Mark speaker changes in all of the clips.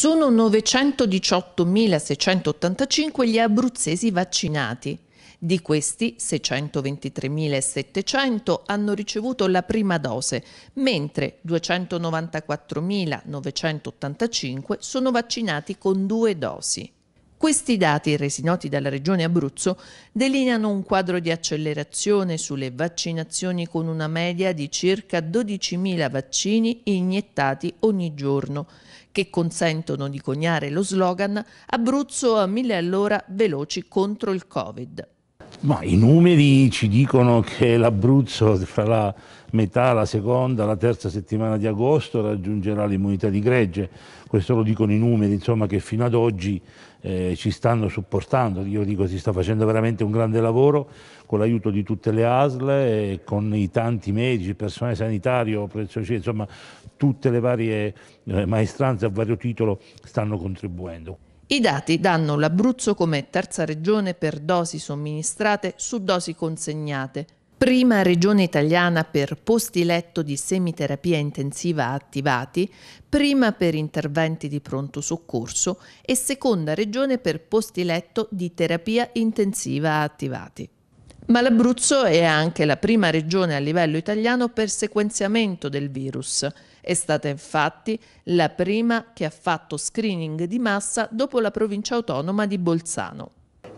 Speaker 1: Sono 918.685 gli abruzzesi vaccinati. Di questi 623.700 hanno ricevuto la prima dose, mentre 294.985 sono vaccinati con due dosi. Questi dati, resi noti dalla Regione Abruzzo, delineano un quadro di accelerazione sulle vaccinazioni con una media di circa 12.000 vaccini iniettati ogni giorno, che consentono di coniare lo slogan Abruzzo a mille all'ora veloci contro il Covid.
Speaker 2: Ma i numeri ci dicono che l'Abruzzo fra la metà, la seconda, la terza settimana di agosto raggiungerà l'immunità di gregge. Questo lo dicono i numeri insomma, che fino ad oggi eh, ci stanno supportando. Io dico si sta facendo veramente un grande lavoro con l'aiuto di tutte le ASL, e con i tanti medici, personale sanitario, preziosi, insomma tutte le varie eh, maestranze a vario titolo stanno contribuendo.
Speaker 1: I dati danno l'Abruzzo come terza regione per dosi somministrate su dosi consegnate, prima regione italiana per posti letto di semiterapia intensiva attivati, prima per interventi di pronto soccorso e seconda regione per posti letto di terapia intensiva attivati. Ma l'Abruzzo è anche la prima regione a livello italiano per sequenziamento del virus. È stata infatti la prima che ha fatto screening di massa dopo la provincia autonoma di Bolzano.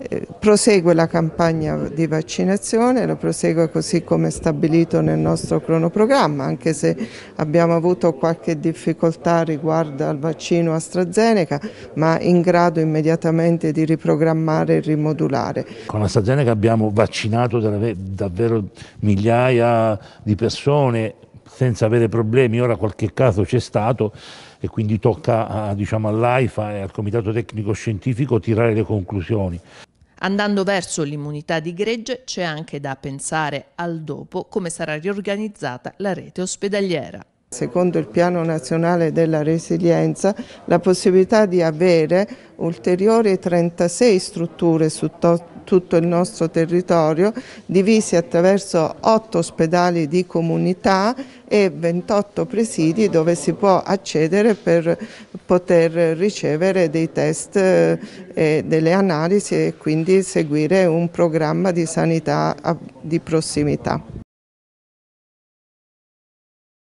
Speaker 3: Eh, prosegue la campagna di vaccinazione, la prosegue così come stabilito nel nostro cronoprogramma, anche se abbiamo avuto qualche difficoltà riguardo al vaccino AstraZeneca, ma in grado immediatamente di riprogrammare e rimodulare.
Speaker 2: Con AstraZeneca abbiamo vaccinato davvero migliaia di persone senza avere problemi, ora qualche caso c'è stato e quindi tocca diciamo, all'AIFA e al Comitato Tecnico Scientifico tirare le conclusioni.
Speaker 1: Andando verso l'immunità di gregge c'è anche da pensare al dopo come sarà riorganizzata la rete ospedaliera.
Speaker 3: Secondo il piano nazionale della resilienza, la possibilità di avere ulteriori 36 strutture su to- tutto il nostro territorio, divise attraverso 8 ospedali di comunità e 28 presidi dove si può accedere per poter ricevere dei test eh, e delle analisi e quindi seguire un programma di sanità di prossimità.